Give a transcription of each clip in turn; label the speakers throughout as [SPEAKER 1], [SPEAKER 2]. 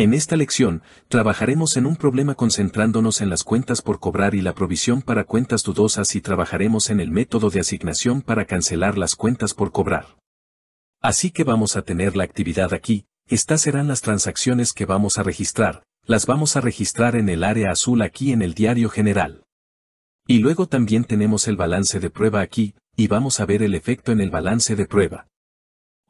[SPEAKER 1] En esta lección, trabajaremos en un problema concentrándonos en las cuentas por cobrar y la provisión para cuentas dudosas y trabajaremos en el método de asignación para cancelar las cuentas por cobrar. Así que vamos a tener la actividad aquí, estas serán las transacciones que vamos a registrar, las vamos a registrar en el área azul aquí en el diario general. Y luego también tenemos el balance de prueba aquí, y vamos a ver el efecto en el balance de prueba.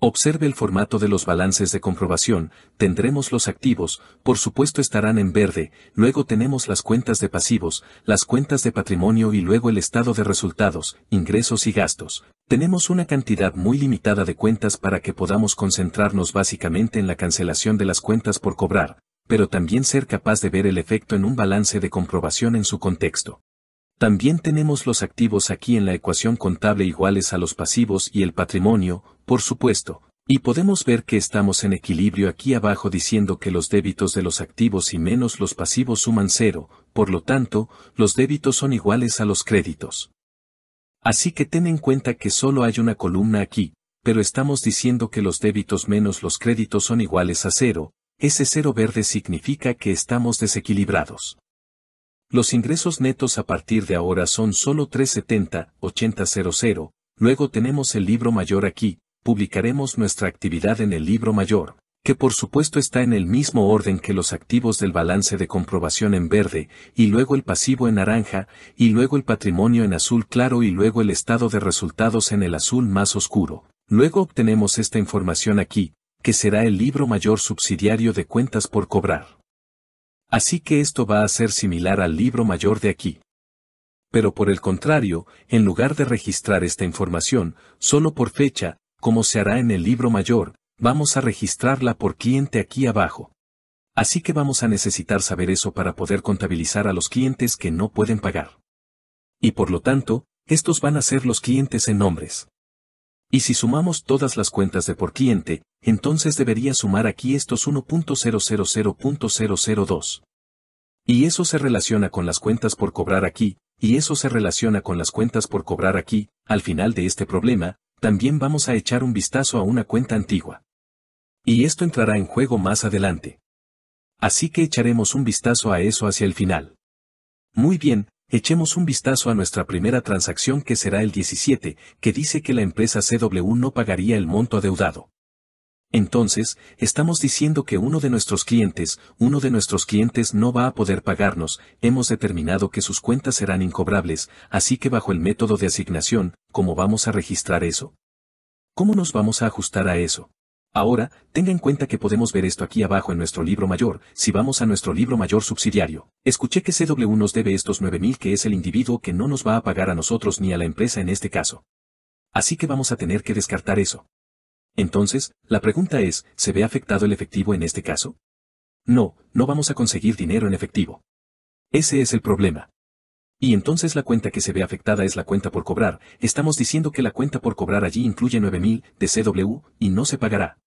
[SPEAKER 1] Observe el formato de los balances de comprobación, tendremos los activos, por supuesto estarán en verde, luego tenemos las cuentas de pasivos, las cuentas de patrimonio y luego el estado de resultados, ingresos y gastos. Tenemos una cantidad muy limitada de cuentas para que podamos concentrarnos básicamente en la cancelación de las cuentas por cobrar, pero también ser capaz de ver el efecto en un balance de comprobación en su contexto. También tenemos los activos aquí en la ecuación contable iguales a los pasivos y el patrimonio, por supuesto, y podemos ver que estamos en equilibrio aquí abajo diciendo que los débitos de los activos y menos los pasivos suman cero, por lo tanto, los débitos son iguales a los créditos. Así que ten en cuenta que solo hay una columna aquí, pero estamos diciendo que los débitos menos los créditos son iguales a cero, ese cero verde significa que estamos desequilibrados. Los ingresos netos a partir de ahora son solo 370-8000, luego tenemos el libro mayor aquí, publicaremos nuestra actividad en el libro mayor, que por supuesto está en el mismo orden que los activos del balance de comprobación en verde, y luego el pasivo en naranja, y luego el patrimonio en azul claro y luego el estado de resultados en el azul más oscuro. Luego obtenemos esta información aquí, que será el libro mayor subsidiario de cuentas por cobrar. Así que esto va a ser similar al libro mayor de aquí. Pero por el contrario, en lugar de registrar esta información, solo por fecha, como se hará en el libro mayor, vamos a registrarla por cliente aquí abajo. Así que vamos a necesitar saber eso para poder contabilizar a los clientes que no pueden pagar. Y por lo tanto, estos van a ser los clientes en nombres. Y si sumamos todas las cuentas de por cliente, entonces debería sumar aquí estos 1.000.002. Y eso se relaciona con las cuentas por cobrar aquí, y eso se relaciona con las cuentas por cobrar aquí, al final de este problema, también vamos a echar un vistazo a una cuenta antigua. Y esto entrará en juego más adelante. Así que echaremos un vistazo a eso hacia el final. Muy bien, Echemos un vistazo a nuestra primera transacción que será el 17, que dice que la empresa CW no pagaría el monto adeudado. Entonces, estamos diciendo que uno de nuestros clientes, uno de nuestros clientes no va a poder pagarnos, hemos determinado que sus cuentas serán incobrables, así que bajo el método de asignación, ¿cómo vamos a registrar eso? ¿Cómo nos vamos a ajustar a eso? Ahora, tenga en cuenta que podemos ver esto aquí abajo en nuestro libro mayor, si vamos a nuestro libro mayor subsidiario. Escuché que CW nos debe estos 9.000 que es el individuo que no nos va a pagar a nosotros ni a la empresa en este caso. Así que vamos a tener que descartar eso. Entonces, la pregunta es, ¿se ve afectado el efectivo en este caso? No, no vamos a conseguir dinero en efectivo. Ese es el problema. Y entonces la cuenta que se ve afectada es la cuenta por cobrar, estamos diciendo que la cuenta por cobrar allí incluye 9.000 de CW, y no se pagará.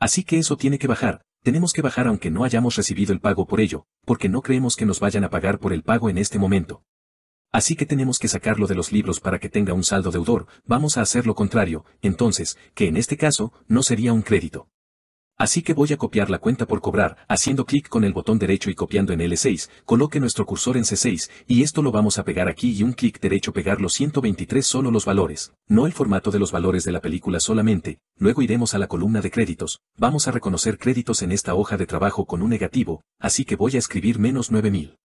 [SPEAKER 1] Así que eso tiene que bajar, tenemos que bajar aunque no hayamos recibido el pago por ello, porque no creemos que nos vayan a pagar por el pago en este momento. Así que tenemos que sacarlo de los libros para que tenga un saldo deudor, vamos a hacer lo contrario, entonces, que en este caso, no sería un crédito. Así que voy a copiar la cuenta por cobrar, haciendo clic con el botón derecho y copiando en L6, coloque nuestro cursor en C6, y esto lo vamos a pegar aquí y un clic derecho pegar los 123 solo los valores, no el formato de los valores de la película solamente, luego iremos a la columna de créditos, vamos a reconocer créditos en esta hoja de trabajo con un negativo, así que voy a escribir menos 9000.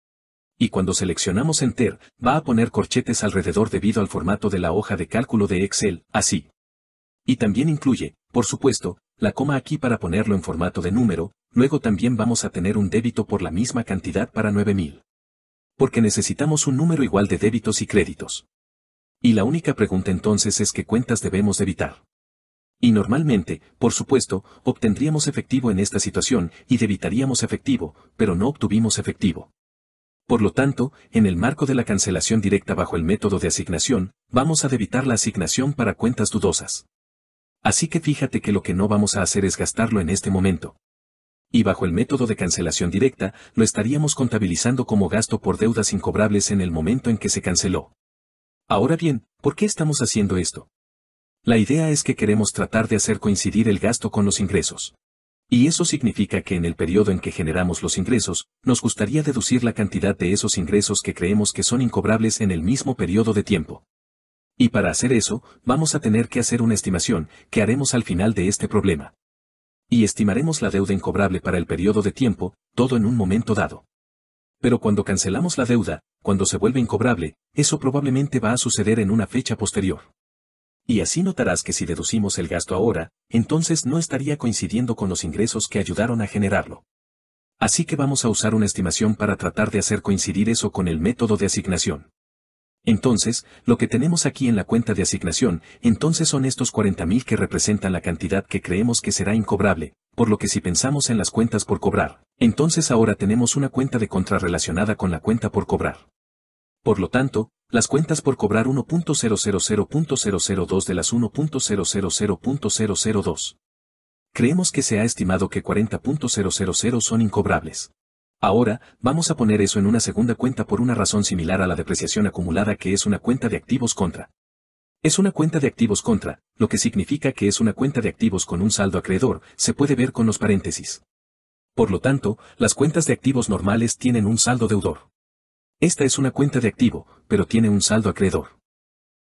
[SPEAKER 1] Y cuando seleccionamos Enter, va a poner corchetes alrededor debido al formato de la hoja de cálculo de Excel, así. Y también incluye, por supuesto, la coma aquí para ponerlo en formato de número, luego también vamos a tener un débito por la misma cantidad para 9000. Porque necesitamos un número igual de débitos y créditos. Y la única pregunta entonces es qué cuentas debemos debitar. Y normalmente, por supuesto, obtendríamos efectivo en esta situación y debitaríamos efectivo, pero no obtuvimos efectivo. Por lo tanto, en el marco de la cancelación directa bajo el método de asignación, vamos a debitar la asignación para cuentas dudosas. Así que fíjate que lo que no vamos a hacer es gastarlo en este momento. Y bajo el método de cancelación directa, lo estaríamos contabilizando como gasto por deudas incobrables en el momento en que se canceló. Ahora bien, ¿por qué estamos haciendo esto? La idea es que queremos tratar de hacer coincidir el gasto con los ingresos. Y eso significa que en el periodo en que generamos los ingresos, nos gustaría deducir la cantidad de esos ingresos que creemos que son incobrables en el mismo periodo de tiempo. Y para hacer eso, vamos a tener que hacer una estimación, que haremos al final de este problema. Y estimaremos la deuda incobrable para el periodo de tiempo, todo en un momento dado. Pero cuando cancelamos la deuda, cuando se vuelve incobrable, eso probablemente va a suceder en una fecha posterior. Y así notarás que si deducimos el gasto ahora, entonces no estaría coincidiendo con los ingresos que ayudaron a generarlo. Así que vamos a usar una estimación para tratar de hacer coincidir eso con el método de asignación. Entonces, lo que tenemos aquí en la cuenta de asignación, entonces son estos 40.000 que representan la cantidad que creemos que será incobrable, por lo que si pensamos en las cuentas por cobrar, entonces ahora tenemos una cuenta de contrarrelacionada con la cuenta por cobrar. Por lo tanto, las cuentas por cobrar 1.000.002 de las 1.000.002. Creemos que se ha estimado que 40.000 son incobrables. Ahora, vamos a poner eso en una segunda cuenta por una razón similar a la depreciación acumulada que es una cuenta de activos contra. Es una cuenta de activos contra, lo que significa que es una cuenta de activos con un saldo acreedor, se puede ver con los paréntesis. Por lo tanto, las cuentas de activos normales tienen un saldo deudor. Esta es una cuenta de activo, pero tiene un saldo acreedor.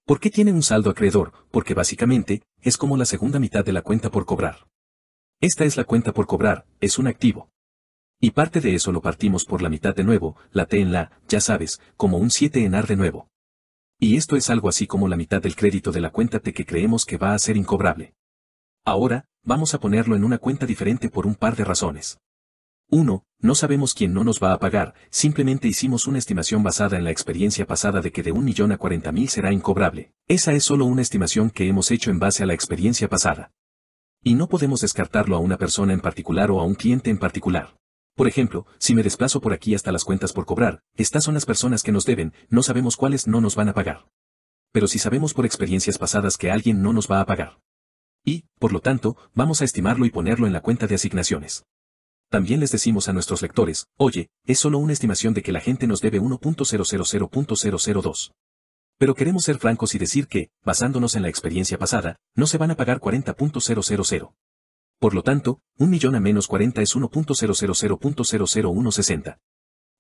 [SPEAKER 1] ¿Por qué tiene un saldo acreedor? Porque básicamente, es como la segunda mitad de la cuenta por cobrar. Esta es la cuenta por cobrar, es un activo, y parte de eso lo partimos por la mitad de nuevo, la T en la, ya sabes, como un 7 en ar de nuevo. Y esto es algo así como la mitad del crédito de la cuenta T que creemos que va a ser incobrable. Ahora, vamos a ponerlo en una cuenta diferente por un par de razones. 1. No sabemos quién no nos va a pagar, simplemente hicimos una estimación basada en la experiencia pasada de que de un millón a 40 mil será incobrable. Esa es solo una estimación que hemos hecho en base a la experiencia pasada. Y no podemos descartarlo a una persona en particular o a un cliente en particular. Por ejemplo, si me desplazo por aquí hasta las cuentas por cobrar, estas son las personas que nos deben, no sabemos cuáles no nos van a pagar. Pero si sabemos por experiencias pasadas que alguien no nos va a pagar. Y, por lo tanto, vamos a estimarlo y ponerlo en la cuenta de asignaciones. También les decimos a nuestros lectores, oye, es solo una estimación de que la gente nos debe 1.000.002. Pero queremos ser francos y decir que, basándonos en la experiencia pasada, no se van a pagar 40.000. Por lo tanto, un millón a menos 40 es 1.000.001.60.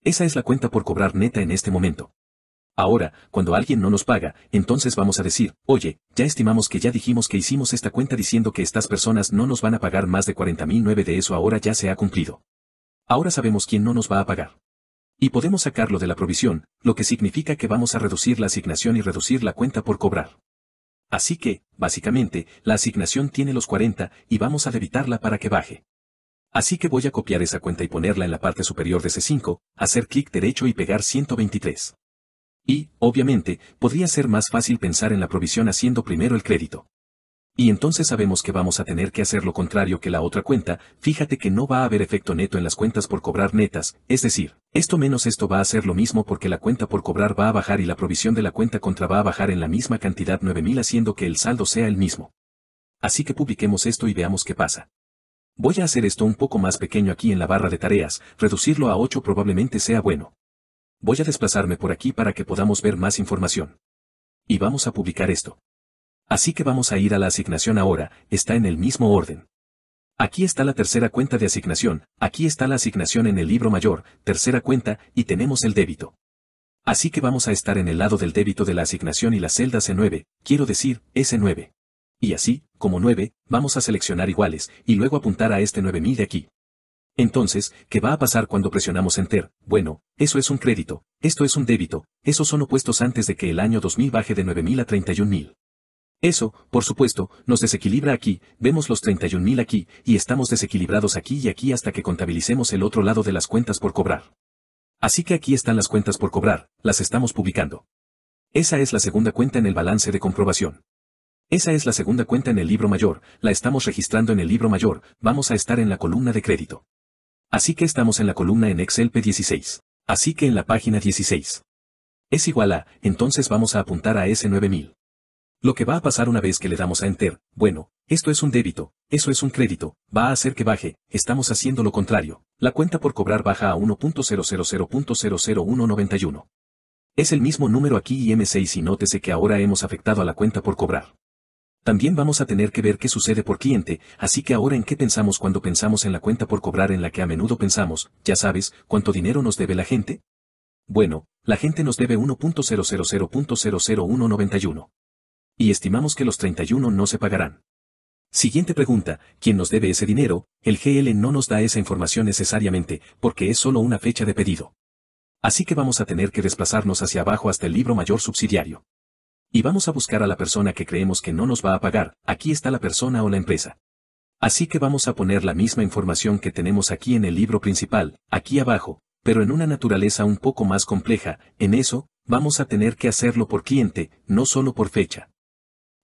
[SPEAKER 1] Esa es la cuenta por cobrar neta en este momento. Ahora, cuando alguien no nos paga, entonces vamos a decir, oye, ya estimamos que ya dijimos que hicimos esta cuenta diciendo que estas personas no nos van a pagar más de 40.009 de eso ahora ya se ha cumplido. Ahora sabemos quién no nos va a pagar. Y podemos sacarlo de la provisión, lo que significa que vamos a reducir la asignación y reducir la cuenta por cobrar. Así que, básicamente, la asignación tiene los 40 y vamos a levitarla para que baje. Así que voy a copiar esa cuenta y ponerla en la parte superior de C5, hacer clic derecho y pegar 123. Y, obviamente, podría ser más fácil pensar en la provisión haciendo primero el crédito y entonces sabemos que vamos a tener que hacer lo contrario que la otra cuenta, fíjate que no va a haber efecto neto en las cuentas por cobrar netas, es decir, esto menos esto va a ser lo mismo porque la cuenta por cobrar va a bajar y la provisión de la cuenta contra va a bajar en la misma cantidad 9000 haciendo que el saldo sea el mismo. Así que publiquemos esto y veamos qué pasa. Voy a hacer esto un poco más pequeño aquí en la barra de tareas, reducirlo a 8 probablemente sea bueno. Voy a desplazarme por aquí para que podamos ver más información. Y vamos a publicar esto. Así que vamos a ir a la asignación ahora, está en el mismo orden. Aquí está la tercera cuenta de asignación, aquí está la asignación en el libro mayor, tercera cuenta, y tenemos el débito. Así que vamos a estar en el lado del débito de la asignación y la celda C9, quiero decir, S9. Y así, como 9, vamos a seleccionar iguales, y luego apuntar a este 9000 de aquí. Entonces, ¿qué va a pasar cuando presionamos Enter? Bueno, eso es un crédito, esto es un débito, esos son opuestos antes de que el año 2000 baje de 9000 a 31000. Eso, por supuesto, nos desequilibra aquí, vemos los 31.000 aquí, y estamos desequilibrados aquí y aquí hasta que contabilicemos el otro lado de las cuentas por cobrar. Así que aquí están las cuentas por cobrar, las estamos publicando. Esa es la segunda cuenta en el balance de comprobación. Esa es la segunda cuenta en el libro mayor, la estamos registrando en el libro mayor, vamos a estar en la columna de crédito. Así que estamos en la columna en Excel P16. Así que en la página 16. Es igual a, entonces vamos a apuntar a S9000. Lo que va a pasar una vez que le damos a Enter, bueno, esto es un débito, eso es un crédito, va a hacer que baje, estamos haciendo lo contrario. La cuenta por cobrar baja a 1.000.00191. Es el mismo número aquí y M6 y nótese que ahora hemos afectado a la cuenta por cobrar. También vamos a tener que ver qué sucede por cliente, así que ahora en qué pensamos cuando pensamos en la cuenta por cobrar en la que a menudo pensamos, ya sabes, cuánto dinero nos debe la gente. Bueno, la gente nos debe 1.000.00191 y estimamos que los 31 no se pagarán. Siguiente pregunta, ¿quién nos debe ese dinero? El GL no nos da esa información necesariamente, porque es solo una fecha de pedido. Así que vamos a tener que desplazarnos hacia abajo hasta el libro mayor subsidiario. Y vamos a buscar a la persona que creemos que no nos va a pagar, aquí está la persona o la empresa. Así que vamos a poner la misma información que tenemos aquí en el libro principal, aquí abajo, pero en una naturaleza un poco más compleja, en eso, vamos a tener que hacerlo por cliente, no solo por fecha.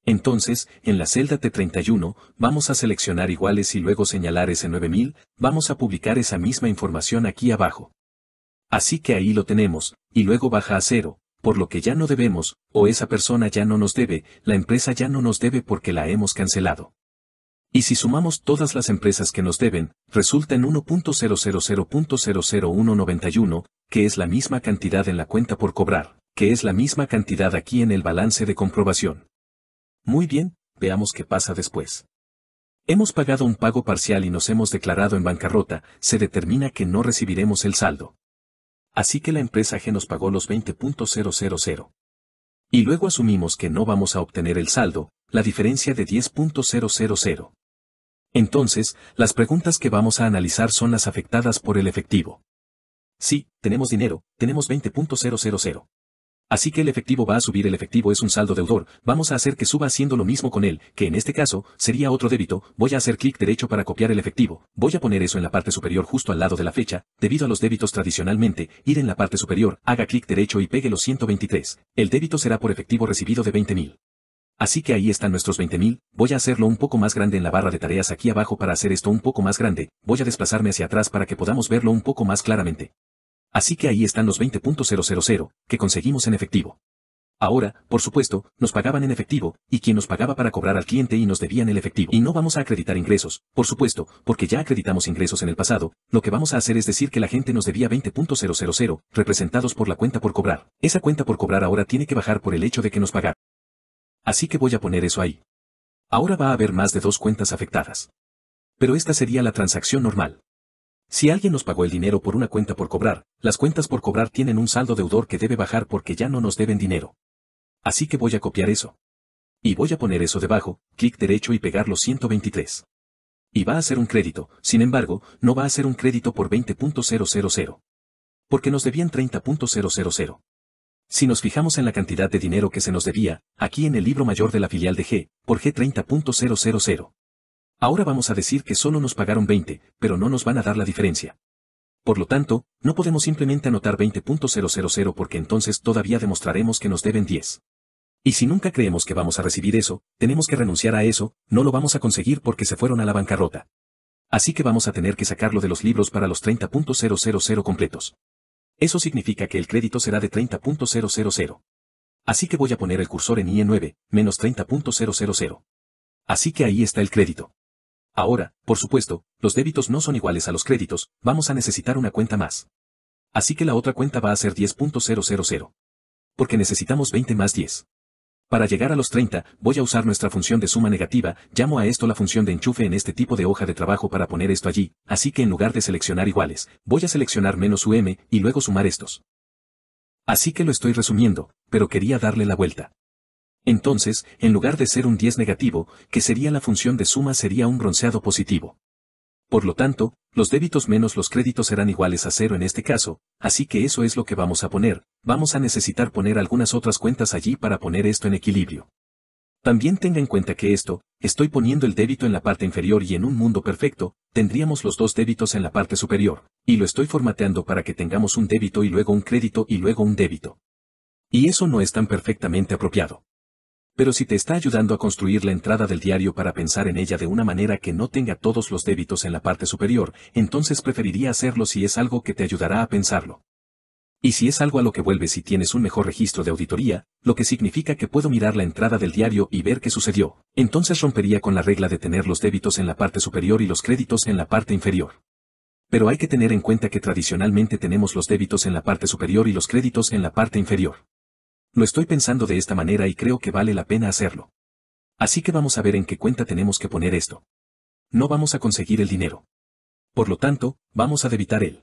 [SPEAKER 1] Entonces, en la celda T31, vamos a seleccionar iguales y luego señalar ese 9000, vamos a publicar esa misma información aquí abajo. Así que ahí lo tenemos, y luego baja a cero, por lo que ya no debemos, o esa persona ya no nos debe, la empresa ya no nos debe porque la hemos cancelado. Y si sumamos todas las empresas que nos deben, resulta en 1.000.00191, que es la misma cantidad en la cuenta por cobrar, que es la misma cantidad aquí en el balance de comprobación. Muy bien, veamos qué pasa después. Hemos pagado un pago parcial y nos hemos declarado en bancarrota, se determina que no recibiremos el saldo. Así que la empresa G nos pagó los 20.000. Y luego asumimos que no vamos a obtener el saldo, la diferencia de 10.000. Entonces, las preguntas que vamos a analizar son las afectadas por el efectivo. Sí, tenemos dinero, tenemos 20.000. Así que el efectivo va a subir, el efectivo es un saldo deudor, vamos a hacer que suba haciendo lo mismo con él, que en este caso, sería otro débito, voy a hacer clic derecho para copiar el efectivo, voy a poner eso en la parte superior justo al lado de la fecha, debido a los débitos tradicionalmente, ir en la parte superior, haga clic derecho y pegue los 123, el débito será por efectivo recibido de 20.000. Así que ahí están nuestros 20.000, voy a hacerlo un poco más grande en la barra de tareas aquí abajo para hacer esto un poco más grande, voy a desplazarme hacia atrás para que podamos verlo un poco más claramente. Así que ahí están los 20.000 que conseguimos en efectivo. Ahora, por supuesto, nos pagaban en efectivo, y quien nos pagaba para cobrar al cliente y nos debían el efectivo. Y no vamos a acreditar ingresos, por supuesto, porque ya acreditamos ingresos en el pasado, lo que vamos a hacer es decir que la gente nos debía 20.000, representados por la cuenta por cobrar. Esa cuenta por cobrar ahora tiene que bajar por el hecho de que nos pagaron. Así que voy a poner eso ahí. Ahora va a haber más de dos cuentas afectadas. Pero esta sería la transacción normal. Si alguien nos pagó el dinero por una cuenta por cobrar, las cuentas por cobrar tienen un saldo deudor que debe bajar porque ya no nos deben dinero. Así que voy a copiar eso. Y voy a poner eso debajo, clic derecho y pegar los 123. Y va a ser un crédito, sin embargo, no va a ser un crédito por 20.000. Porque nos debían 30.000. Si nos fijamos en la cantidad de dinero que se nos debía, aquí en el libro mayor de la filial de G, por G30.000. Ahora vamos a decir que solo nos pagaron 20, pero no nos van a dar la diferencia. Por lo tanto, no podemos simplemente anotar 20.000 porque entonces todavía demostraremos que nos deben 10. Y si nunca creemos que vamos a recibir eso, tenemos que renunciar a eso, no lo vamos a conseguir porque se fueron a la bancarrota. Así que vamos a tener que sacarlo de los libros para los 30.000 completos. Eso significa que el crédito será de 30.000. Así que voy a poner el cursor en IE9, menos 30.000. Así que ahí está el crédito. Ahora, por supuesto, los débitos no son iguales a los créditos, vamos a necesitar una cuenta más. Así que la otra cuenta va a ser 10.000. Porque necesitamos 20 más 10. Para llegar a los 30, voy a usar nuestra función de suma negativa, llamo a esto la función de enchufe en este tipo de hoja de trabajo para poner esto allí, así que en lugar de seleccionar iguales, voy a seleccionar menos UM y luego sumar estos. Así que lo estoy resumiendo, pero quería darle la vuelta. Entonces, en lugar de ser un 10 negativo, que sería la función de suma sería un bronceado positivo. Por lo tanto, los débitos menos los créditos serán iguales a cero en este caso, así que eso es lo que vamos a poner, vamos a necesitar poner algunas otras cuentas allí para poner esto en equilibrio. También tenga en cuenta que esto, estoy poniendo el débito en la parte inferior y en un mundo perfecto, tendríamos los dos débitos en la parte superior, y lo estoy formateando para que tengamos un débito y luego un crédito y luego un débito. Y eso no es tan perfectamente apropiado. Pero si te está ayudando a construir la entrada del diario para pensar en ella de una manera que no tenga todos los débitos en la parte superior, entonces preferiría hacerlo si es algo que te ayudará a pensarlo. Y si es algo a lo que vuelves y tienes un mejor registro de auditoría, lo que significa que puedo mirar la entrada del diario y ver qué sucedió, entonces rompería con la regla de tener los débitos en la parte superior y los créditos en la parte inferior. Pero hay que tener en cuenta que tradicionalmente tenemos los débitos en la parte superior y los créditos en la parte inferior. Lo estoy pensando de esta manera y creo que vale la pena hacerlo. Así que vamos a ver en qué cuenta tenemos que poner esto. No vamos a conseguir el dinero. Por lo tanto, vamos a debitar él.